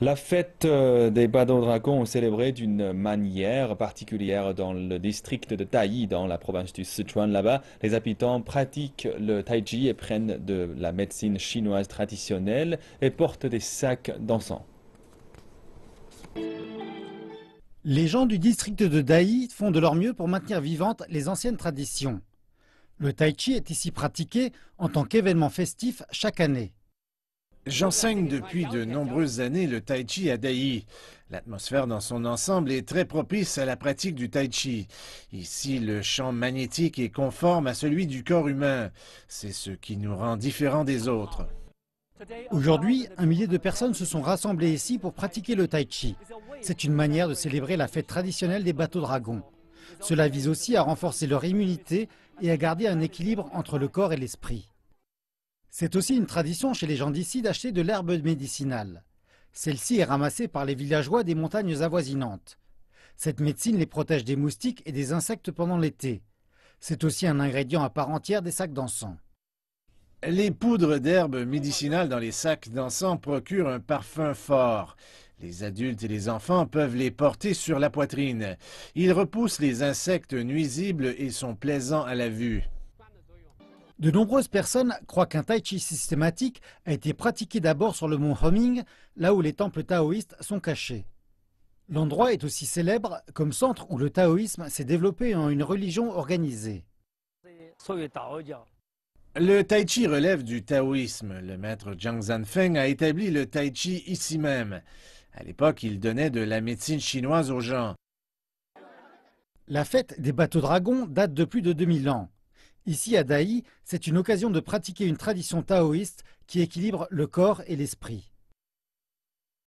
La fête euh, des Badauds Dragons célébrée d'une manière particulière dans le district de Taï, dans la province du Sichuan. Là-bas, les habitants pratiquent le Taiji et prennent de la médecine chinoise traditionnelle et portent des sacs d'encens. Les gens du district de Taï font de leur mieux pour maintenir vivantes les anciennes traditions. Le Tai Chi est ici pratiqué en tant qu'événement festif chaque année. J'enseigne depuis de nombreuses années le tai chi à Daï. L'atmosphère dans son ensemble est très propice à la pratique du tai chi. Ici, le champ magnétique est conforme à celui du corps humain. C'est ce qui nous rend différents des autres. Aujourd'hui, un millier de personnes se sont rassemblées ici pour pratiquer le tai chi. C'est une manière de célébrer la fête traditionnelle des bateaux dragons. Cela vise aussi à renforcer leur immunité et à garder un équilibre entre le corps et l'esprit. C'est aussi une tradition chez les gens d'ici d'acheter de l'herbe médicinale. Celle-ci est ramassée par les villageois des montagnes avoisinantes. Cette médecine les protège des moustiques et des insectes pendant l'été. C'est aussi un ingrédient à part entière des sacs d'encens. Les poudres d'herbes médicinales dans les sacs d'encens procurent un parfum fort. Les adultes et les enfants peuvent les porter sur la poitrine. Ils repoussent les insectes nuisibles et sont plaisants à la vue. De nombreuses personnes croient qu'un tai chi systématique a été pratiqué d'abord sur le mont Homing, là où les temples taoïstes sont cachés. L'endroit est aussi célèbre comme centre où le taoïsme s'est développé en une religion organisée. Le tai chi relève du taoïsme. Le maître Jiang Zanfeng a établi le tai chi ici même. À l'époque, il donnait de la médecine chinoise aux gens. La fête des bateaux dragons date de plus de 2000 ans. Ici, à Daï, c'est une occasion de pratiquer une tradition taoïste qui équilibre le corps et l'esprit.